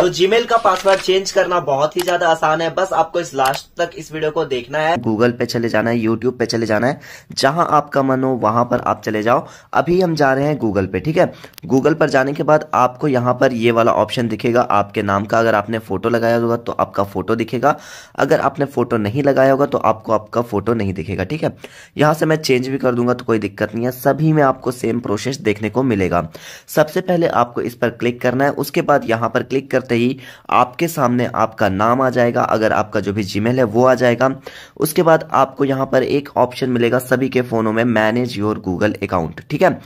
तो जीमेल का password change करना बहुत ही ज्यादा आसान है बस आपको इस लास्ट तक इस वीडियो को देखना है गूगल पे चले जाना है यूट्यूब पे चले जाना है जहां आपका मन हो वहां पर आप चले जाओ अभी हम जा रहे हैं गूगल पे ठीक है गूगल पर जाने के बाद आपको यहां पर ये वाला ऑप्शन दिखेगा आपके नाम का अगर आपने फोटो लगाया होगा तो आपका फोटो दिखेगा अगर आपने फोटो नहीं लगाया होगा तो आपको आपका फोटो नहीं दिखेगा ठीक है यहां से मैं चेंज भी कर दूंगा तो कोई दिक्कत नहीं है सभी में आपको सेम प्रोसेस देखने को मिलेगा सबसे पहले आपको इस पर क्लिक करना है उसके बाद यहां पर क्लिक कर करते ही आपके सामने आपका नाम आ जाएगा अगर आपका जो भी जीमेल है वो आ जाएगा उसके बाद आपको यहाँ पर एक ऑप्शन मिलेगा सभी के फ़ोनों में मैनेज योर गूगल अकाउंट ठीक है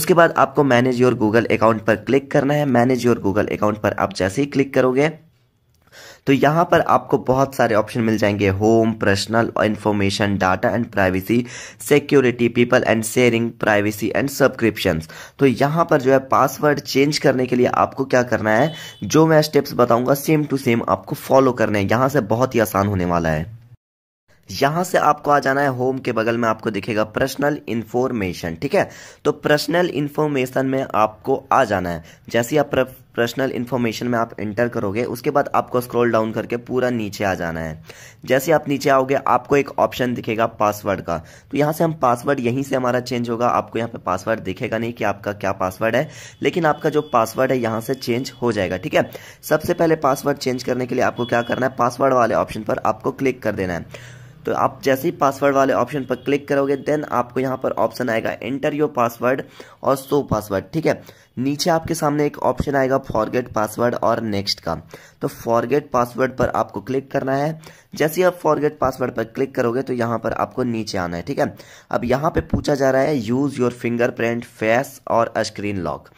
उसके बाद आपको मैनेज योर गूगल अकाउंट पर क्लिक करना है मैनेज योर गूगल अकाउंट पर आप जैसे ही क्लिक करोगे तो यहाँ पर आपको बहुत सारे ऑप्शन मिल जाएंगे home personal information data and privacy security people and sharing privacy and subscription तो यहाँ पर जो है पासवर्ड चेंज करने के लिए आपको क्या करना है जो मैं स्टेप्स बताऊंगा सेम टू सेम आपको फॉलो करने हैं यहाँ से बहुत ही आसान होने वाला है यहां से आपको आ जाना है होम के बगल में आपको दिखेगा पर्सनल इन्फॉर्मेशन ठीक है तो पर्सनल इन्फॉर्मेशन में आपको आ जाना है जैसे आप पर्सनल इन्फॉर्मेशन में आप एंटर करोगे उसके बाद आपको स्क्रॉल डाउन करके पूरा नीचे आ जाना है जैसे आप नीचे आओगे आपको एक ऑप्शन दिखेगा पासवर्ड का तो यहाँ से हम पासवर्ड यहीं से हमारा चेंज होगा आपको यहाँ पे पासवर्ड दिखेगा नहीं कि आपका क्या पासवर्ड है लेकिन आपका जो पासवर्ड है यहाँ से चेंज हो जाएगा ठीक है सबसे पहले पासवर्ड चेंज करने के लिए आपको क्या करना है पासवर्ड वाले ऑप्शन पर आपको क्लिक कर देना है तो आप जैसे ही पासवर्ड वाले ऑप्शन पर क्लिक करोगे देन आपको यहाँ पर ऑप्शन आएगा एंटर योर पासवर्ड और सो पासवर्ड ठीक है नीचे आपके सामने एक ऑप्शन आएगा फॉरगेट पासवर्ड और नेक्स्ट का तो फॉरगेट पासवर्ड पर आपको क्लिक करना है जैसे आप फॉरगेट पासवर्ड पर क्लिक करोगे तो यहाँ पर आपको नीचे आना है ठीक है अब यहाँ पे पूछा जा रहा है यूज़ योर फिंगरप्रिंट फेस और स्क्रीन लॉक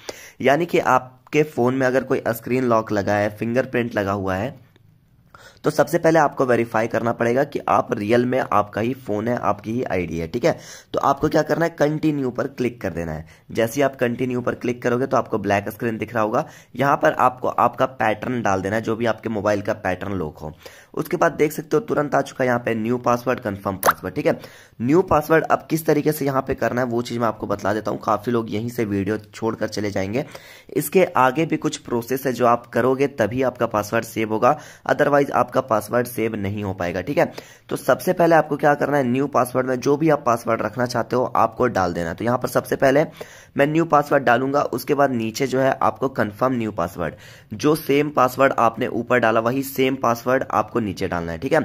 यानी कि आपके फ़ोन में अगर कोई स्क्रीन लॉक लगा है फिंगरप्रिंट लगा हुआ है तो सबसे पहले आपको वेरीफाई करना पड़ेगा कि आप रियल में आपका ही फ़ोन है आपकी ही आईडी है ठीक है तो आपको क्या करना है कंटिन्यू पर क्लिक कर देना है जैसे ही आप कंटिन्यू पर क्लिक करोगे तो आपको ब्लैक स्क्रीन दिख रहा होगा यहां पर आपको आपका पैटर्न डाल देना है जो भी आपके मोबाइल का पैटर्न लॉक हो उसके बाद देख सकते हो तुरंत आ चुका है यहाँ पे न्यू पासवर्ड कन्फर्म पासवर्ड ठीक है न्यू पासवर्ड अब किस तरीके से यहाँ पे करना है वो चीज़ मैं आपको बता देता हूँ काफ़ी लोग यहीं से वीडियो छोड़कर चले जाएंगे इसके आगे भी कुछ प्रोसेस है जो आप करोगे तभी आपका पासवर्ड सेव होगा अदरवाइज आप आपका पासवर्ड सेव नहीं हो पाएगा ठीक है तो सबसे पहले आपको क्या करना है न्यू पासवर्ड में जो भी आप पासवर्ड रखना चाहते हो आपको डाल देना तो यहां पर सबसे पहले मैं न्यू पासवर्ड डालूंगा उसके बाद नीचे जो है आपको कन्फर्म न्यू पासवर्ड जो सेम पासवर्ड आपने ऊपर डाला वही सेम पासवर्ड आपको नीचे डालना है ठीक है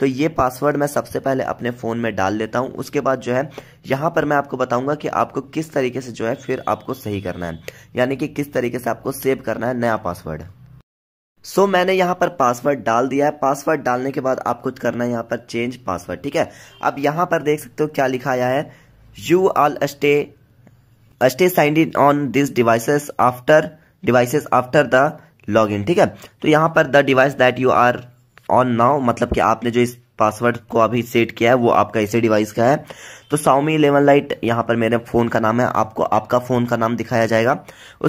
तो ये पासवर्ड मैं सबसे पहले अपने फ़ोन में डाल देता हूं उसके बाद जो है यहां पर मैं आपको बताऊंगा कि आपको किस तरीके से जो है फिर आपको सही करना है यानी कि किस तरीके से आपको सेव करना है नया पासवर्ड सो so, मैंने यहाँ पर पासवर्ड डाल दिया है पासवर्ड डालने के बाद आप खुद करना है यहाँ पर चेंज पासवर्ड ठीक है अब यहाँ पर देख सकते हो क्या लिखा आया है you all stay stay sign in on this devices after devices after the log in ठीक है तो यहाँ पर the device that you are on now मतलब कि आपने जो इस पासवर्ड को अभी सेट किया है वो आपका इसी डिवाइस का है तो साउमी इलेवन लाइट यहाँ पर मेरे फ़ोन का नाम है आपको आपका फ़ोन का नाम दिखाया जाएगा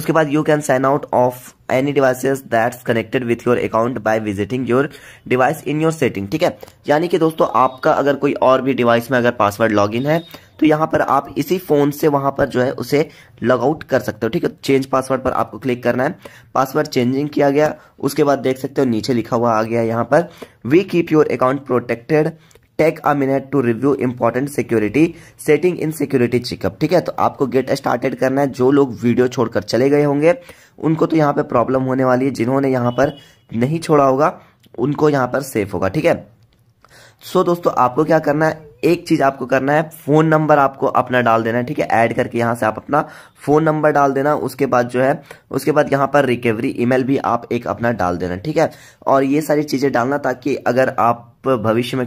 उसके बाद you can sign out of any devices that's connected with your account by visiting your device in your setting ठीक है यानी कि दोस्तों आपका अगर कोई और भी डिवाइस में अगर पासवर्ड लॉग है तो यहाँ पर आप इसी फ़ोन से वहाँ पर जो है उसे लॉग आउट कर सकते हो ठीक है चेंज पासवर्ड पर आपको क्लिक करना है पासवर्ड चेंजिंग किया गया उसके बाद देख सकते हो नीचे लिखा हुआ आ गया यहाँ पर we keep your account protected take a minute to review important security setting in security checkup ठीक है तो आपको गेट स्टार्टेड करना है जो लोग वीडियो छोड़कर चले गए होंगे उनको तो यहाँ पे प्रॉब्लम होने वाली है जिन्होंने यहाँ पर नहीं छोड़ा होगा उनको यहाँ पर सेफ होगा ठीक है सो so, दोस्तों आपको क्या करना है एक चीज आपको करना है फोन नंबर आपको अपना डाल देना है ठीक है ऐड करके यहां से आप अपना फोन नंबर डाल देना उसके बाद जो है उसके बाद यहां पर रिकवरी ईमेल भी आप एक अपना डाल देना ठीक है और ये सारी चीजें डालना ताकि अगर आप भविष्य में